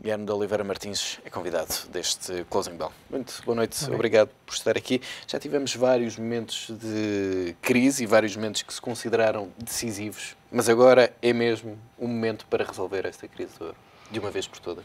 Guilherme de Oliveira Martins é convidado deste Closing Bell. Muito boa noite, obrigado por estar aqui. Já tivemos vários momentos de crise e vários momentos que se consideraram decisivos, mas agora é mesmo um momento para resolver esta crise do de uma vez por todas.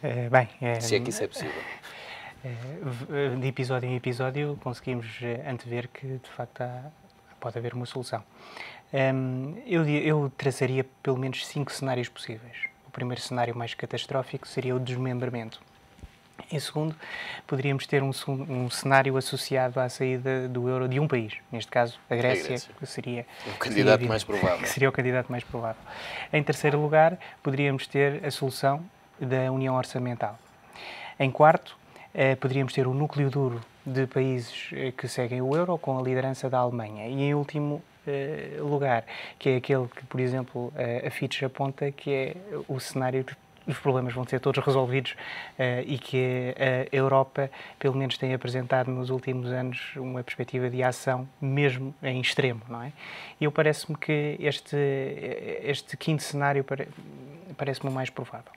É, bem, é, se é que isso é possível. É, de episódio em episódio conseguimos eh, antever que de facto há, pode haver uma solução. Um, ehm, eu, eu traçaria pelo menos cinco cenários possíveis primeiro cenário mais catastrófico seria o desmembramento. Em segundo, poderíamos ter um, um, cenário associado à saída do euro de um país, neste caso a Grécia, a Grécia. que seria o candidato seria, mais provável. seria o candidato mais provável. Em terceiro lugar, poderíamos ter a solução da união orçamental. Em quarto, eh, poderíamos ter o núcleo duro de países eh, que seguem o euro com a liderança da Alemanha. E em último eh, lugar, que é aquele que, por exemplo, eh, a Fitch aponta que é o cenário de os problemas vão ser todos resolvidos uh, e que a Europa, pelo menos, tem apresentado nos últimos anos uma perspectiva de ação, mesmo em extremo, não é? E eu parece-me que este, este quinto cenário parece-me o mais provável.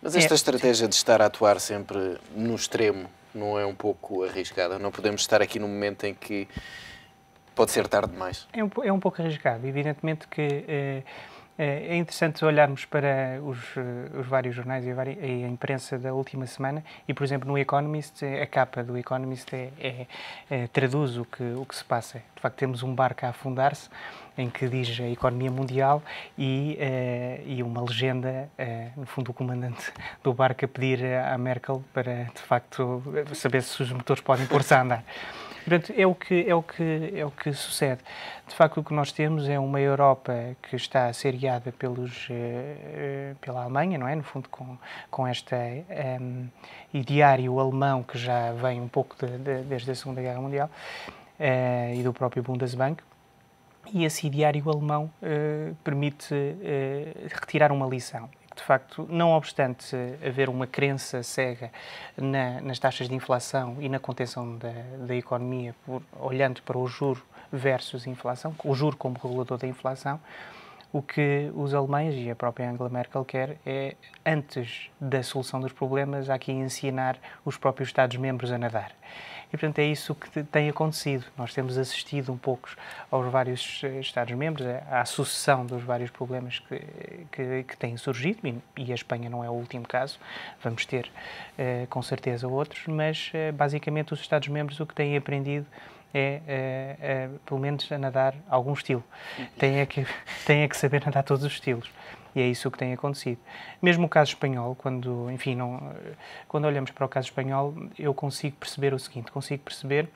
Mas esta é... estratégia de estar a atuar sempre no extremo não é um pouco arriscada? Não podemos estar aqui num momento em que Pode ser tarde demais. É um, é um pouco arriscado. Evidentemente que eh, eh, é interessante olharmos para os, eh, os vários jornais e a, e a, imprensa da última semana e, por exemplo, no Economist, a capa do Economist é, é, é, traduz o que, o que se passa. De facto, temos um barco a afundar-se em que diz a economia mundial e, e uma legenda, no fundo, o comandante do barco a pedir à Merkel para, de facto, saber se os motores podem pôr-se a andar. Portanto, é o que é o que é o que sucede. De facto, o que nós temos é uma Europa que está a ser guiada pelos eh, eh, pela Alemanha, não é? No fundo, com com este um, ideário alemão que já vem um pouco de, de, desde a Segunda Guerra Mundial uh, e do próprio Bundesbank. E esse ideário alemão uh, permite uh, retirar uma lição de facto, não obstante haver uma crença cega na, nas taxas de inflação e na contenção da, da economia, por, olhando para o juro versus inflação, o juro como regulador da inflação, o que os alemães e a própria Angela Merkel quer é, antes da solução dos problemas, há que ensinar os próprios Estados-membros a nadar e, portanto, é isso que tem acontecido. Nós temos assistido um pouco aos vários eh, Estados-membros, eh, à sucessão dos vários problemas que, que, que têm surgido, e, a Espanha não é o último caso, vamos ter eh, com certeza outros, mas basicamente os Estados-membros o que têm aprendido é, é, é, pelo menos a nadar algum estilo. Tem é que, tem é que saber nadar todos os estilos. E é isso que tem acontecido. Mesmo o caso espanhol, quando, enfim, não, quando olhamos para o caso espanhol, eu consigo perceber o seguinte, consigo perceber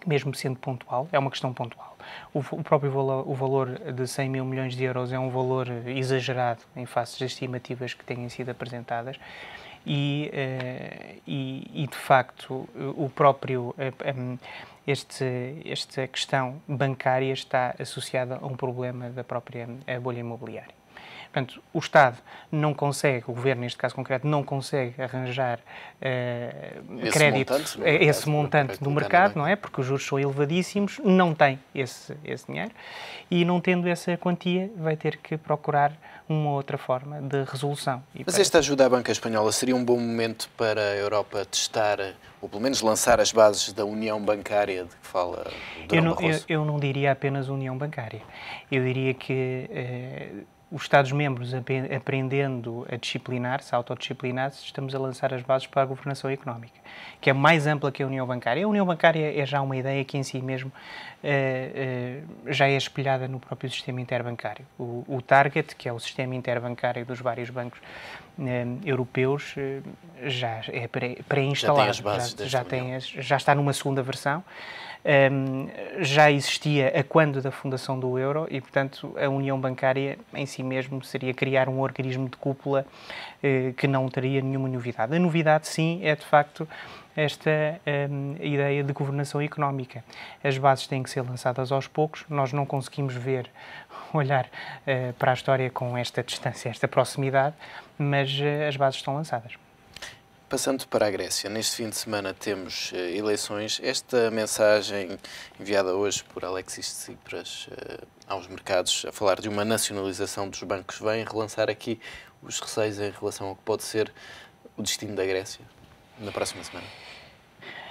que mesmo sendo pontual, é uma questão pontual. O, o próprio valor, o valor de 100 mil milhões de euros é um valor exagerado em face das estimativas que têm sido apresentadas. E, eh, e, e, de facto o próprio eh, eh, este, esta questão bancária está associada a um problema da própria bolha imobiliária. Portanto, o Estado não consegue, o Governo neste caso concreto, não consegue arranjar uh, esse crédito, montante, esse montante do mercado, é? não é? Porque os juros são elevadíssimos, não tem esse, esse dinheiro e não tendo essa quantia vai ter que procurar uma outra forma de resolução. E Mas esta ajuda à banca espanhola seria um bom momento para a Europa testar, ou pelo menos lançar as bases da união bancária de que fala o eu não, eu, eu, não diria apenas união bancária. Eu diria que... Uh, os Estados-membros aprendendo a disciplinar-se, a autodisciplinar-se, estamos a lançar as bases para a governação económica, que é mais ampla que a União Bancária. A União Bancária é já uma ideia que em si mesmo eh, eh, já é espelhada no próprio sistema interbancário. O, target, que é o sistema interbancário dos vários bancos eh, europeus, já é pré-instalado, Já já, já, bases. já está numa segunda versão um, ehm, já existia a quando da fundação do euro e, portanto, a União Bancária em si mesmo seria criar um organismo de cúpula uh, que não teria nenhuma novidade. A novidade, sim, é de facto esta um, ehm, ideia de governação económica. As bases têm que ser lançadas aos poucos, nós não conseguimos ver, olhar uh, para a história com esta distância, esta proximidade, mas uh, as bases estão lançadas. Passando para a Grécia, neste fim de semana temos uh, eleições. Esta mensagem enviada hoje por Alexis Tsipras uh, aos mercados, a falar de uma nacionalização dos bancos, vem relançar aqui os receios em relação ao que pode ser o destino da Grécia na próxima semana.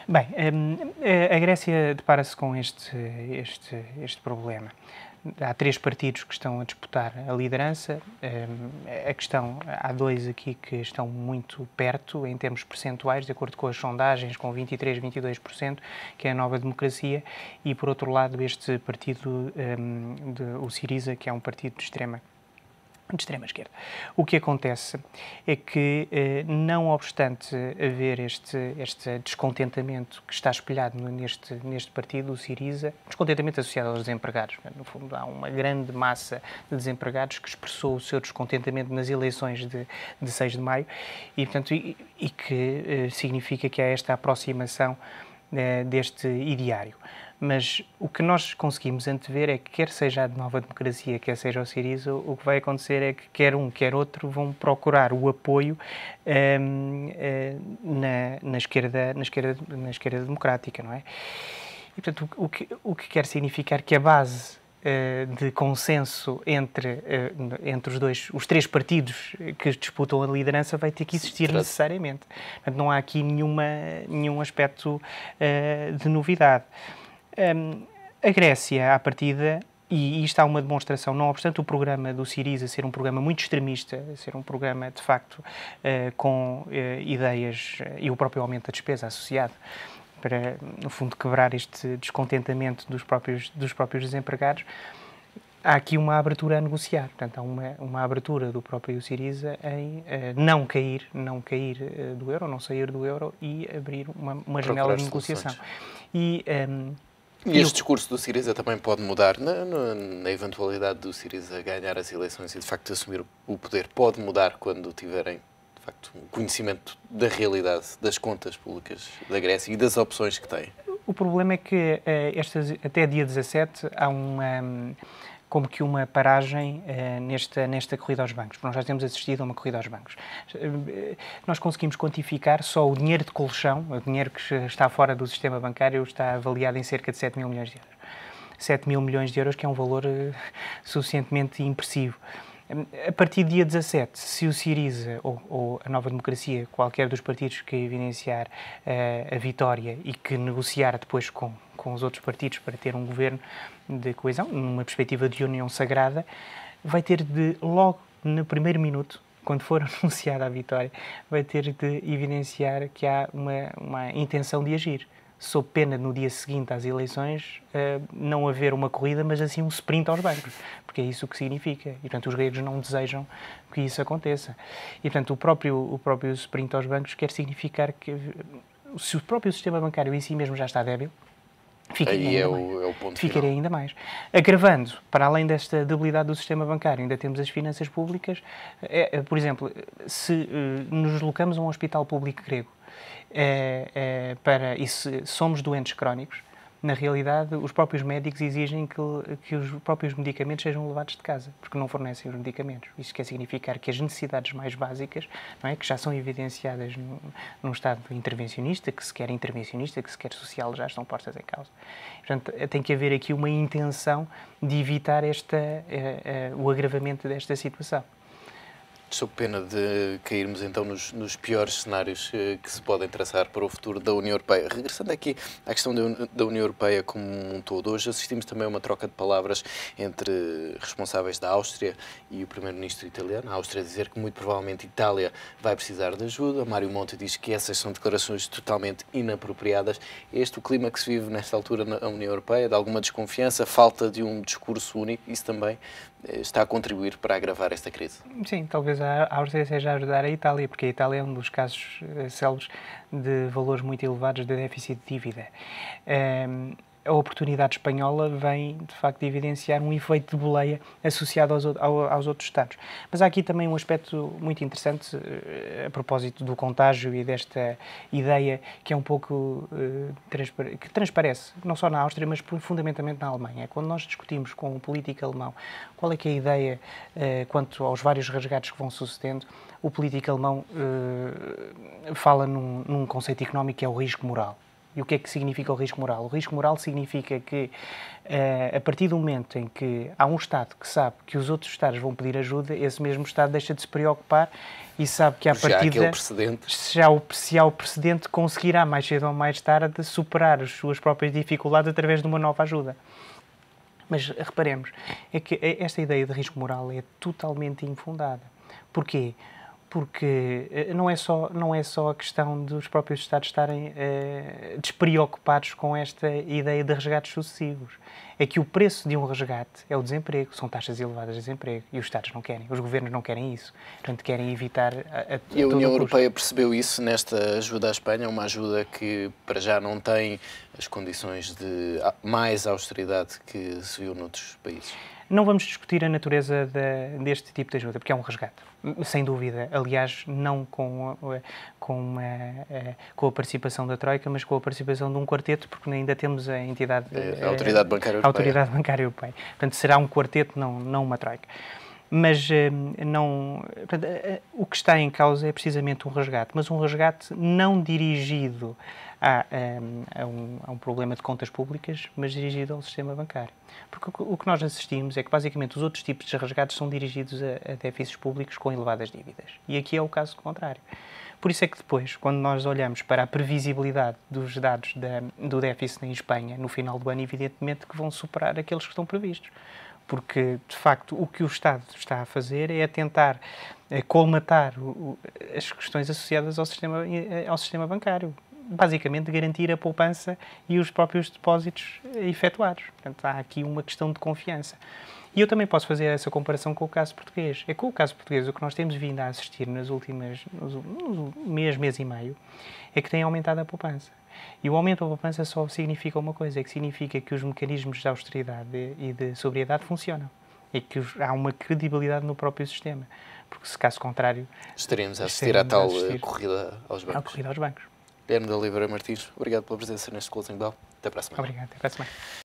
Bem, eh, a Grécia depara-se com este, este, este problema há três partidos que estão a disputar a liderança. Hum, a questão, há dois aqui que estão muito perto em termos percentuais, de acordo com as sondagens, com 23, 22%, que é a Nova Democracia, e por outro lado este partido, um, de, o Siriza, que é um partido de extrema de extrema-esquerda. O que acontece é que, eh, não obstante haver este, este descontentamento que está espelhado neste, neste partido, o Siriza, descontentamento associado aos desempregados, né? no fundo há uma grande massa de desempregados que expressou o seu descontentamento nas eleições de, de 6 de maio e, portanto, e, e que eh, significa que há esta aproximação eh, deste ideário. Mas o que nós conseguimos antever é que, quer seja a nova democracia, quer seja o Siriza, o que vai acontecer é que quer um, quer outro vão procurar o apoio um, hum, na, na, esquerda, na, esquerda, na esquerda democrática, não é? E, portanto, o, o que, o que quer significar que a base hum, de consenso entre, hum, entre os dois, os três partidos que disputam a liderança vai ter que existir Sim, necessariamente. Não há aqui nenhuma, nenhum aspecto de novidade. Um, a Grécia, à partida, e isto há uma demonstração, não obstante o programa do Siriza ser um programa muito extremista, ser um programa, de facto, uh, com uh, ideias eh, e o próprio aumento da despesa associado, para, no fundo, quebrar este descontentamento dos próprios, dos próprios desempregados, há aqui uma abertura a negociar, portanto há uma, uma abertura do próprio Siriza em uh, não cair, não cair uh, do euro, não sair do euro e abrir uma, uma janela de negociação. Soluções. E um, ehm, e, este discurso do Siriza também pode mudar na, na, na, eventualidade do Siriza ganhar as eleições e de facto assumir o poder. Pode mudar quando tiverem de facto um conhecimento da realidade das contas públicas da Grécia e das opções que têm. O problema é que uh, estas, até dia 17 há uma. Um, como que uma paragem eh, nesta, nesta corrida aos bancos. Nós já temos assistido a uma corrida aos bancos. Eh, nós conseguimos quantificar só o dinheiro de colchão, o dinheiro que está fora do sistema bancário, está avaliado em cerca de 7 mil milhões de euros. 7 mil milhões de euros, que é um valor uh, suficientemente impressivo. a partir do dia 17, se o Siriza ou, ou, a Nova Democracia, qualquer dos partidos que evidenciar uh, a vitória e que negociar depois com com os outros partidos para ter um governo de coesão, numa perspectiva de união sagrada, vai ter de, logo no primeiro minuto, quando for anunciada a vitória, vai ter de evidenciar que há uma, uma intenção de agir. Sob pena no dia seguinte às eleições eh, não haver uma corrida, mas assim um sprint aos bancos, porque é isso que significa. E, portanto, os gregos não desejam que isso aconteça. E, portanto, o próprio, o próprio sprint aos bancos quer significar que se o próprio sistema bancário em si mesmo já está débil, Fiquem Aí é o, é o, ponto ficaria final. ainda mais. Agravando, para além desta debilidade do sistema bancário, ainda temos as finanças públicas. É, é por exemplo, se eh, nos deslocamos a um hospital público grego é, é para, e se somos doentes crónicos, na realidade, os próprios médicos exigem que, que os próprios medicamentos sejam levados de casa, porque não fornecem os medicamentos. Isso quer significar que as necessidades mais básicas, não é, que já são evidenciadas num, num estado intervencionista, que se quer intervencionista, que se quer social, já estão postas em causa. Portanto, tem que haver aqui uma intenção de evitar esta, uh, uh, o agravamento desta situação sob pena de cairmos então nos, nos piores cenários eh, que se podem traçar para o futuro da União Europeia. Regressando aqui à questão da União Europeia como um todo, hoje assistimos também a uma troca de palavras entre responsáveis da Áustria e o primeiro-ministro italiano. A Áustria dizer que muito provavelmente Itália vai precisar de ajuda. Mário Monte diz que essas são declarações totalmente inapropriadas. Este é o clima que se vive nesta altura na União Europeia, de alguma desconfiança, falta de um discurso único, isso também eh, está a contribuir para agravar esta crise. Sim, talvez seja a Áustria, seja a ajudar a Itália, porque a Itália é um dos casos eh, célebres de valores muito elevados de déficit de dívida. Um, ehm, a oportunidade espanhola vem, de facto, evidenciar um efeito de boleia associado aos, ao, aos, outros Estados. Mas há aqui também um aspecto muito interessante eh, a propósito do contágio e desta ideia que é um pouco eh, que transparece, não só na Áustria, mas fundamentalmente na Alemanha. Quando nós discutimos com o político alemão qual é que é a ideia eh, quanto aos vários resgates que vão sucedendo, o político alemão fala num, num conceito económico que é o risco moral. E o que é que significa o risco moral? O risco moral significa que, uh, a partir do momento em que há um Estado que sabe que os outros Estados vão pedir ajuda, esse mesmo Estado deixa de se preocupar e sabe que, a já precedente. Se, há o, se há o precedente, conseguirá mais cedo ou mais tarde superar as suas próprias dificuldades através de uma nova ajuda. Mas reparemos, é que é, esta ideia de risco moral é totalmente infundada. Porquê? Porque porque eh, não é só não é só a questão dos próprios estados estarem uh, despreocupados com esta ideia de resgates sucessivos é que o preço de um resgate é o desemprego são taxas elevadas de desemprego e os estados não querem os governos não querem isso portanto querem evitar a, a e a União Europeia percebeu isso nesta ajuda à Espanha uma ajuda que para já não tem as condições de mais austeridade que se viu noutros países não vamos discutir a natureza de, deste tipo de ajuda, porque é um resgate, sem dúvida. Aliás, não com, eh, com, eh, com a participação da Troika, mas com a participação de um quarteto, porque ainda temos a entidade. É, a Autoridade Bancária eh, Europeia. A Autoridade Bancária Europeia. Portanto, será um quarteto, não, não uma Troika mas hum, não, o que está em causa é precisamente um resgate, mas um resgate não dirigido a, hum, a, um, a um problema de contas públicas, mas dirigido ao sistema bancário. Porque o que nós assistimos é que basicamente os outros tipos de resgates são dirigidos a, a déficits públicos com elevadas dívidas. E aqui é o caso contrário. Por isso é que depois, quando nós olhamos para a previsibilidade dos dados da, do déficit em Espanha no final do ano, evidentemente que vão superar aqueles que estão previstos porque de facto o que o Estado está a fazer é tentar eh, colmatar as questões associadas ao sistema, eh, eh, ao sistema bancário. Basicamente, garantir a poupança e os próprios depósitos efetuados. Portanto, há aqui uma questão de confiança. E eu também posso fazer essa comparação com o caso português. É com o caso português o que nós temos vindo a assistir nas últimas, nos, nos mês, mês e meio, é que tem aumentado a poupança. E o aumento da poupança só significa uma coisa, é que significa que os mecanismos de austeridade e de sobriedade funcionam. É que há uma credibilidade no próprio sistema. Porque se caso contrário... Estaremos a assistir à tal assistir eh, corrida aos bancos. À corrida aos bancos. Guilherme da Oliveira Martins, obrigado pela presença neste Closing Bell. Até para a semana. Obrigado, até para a semana.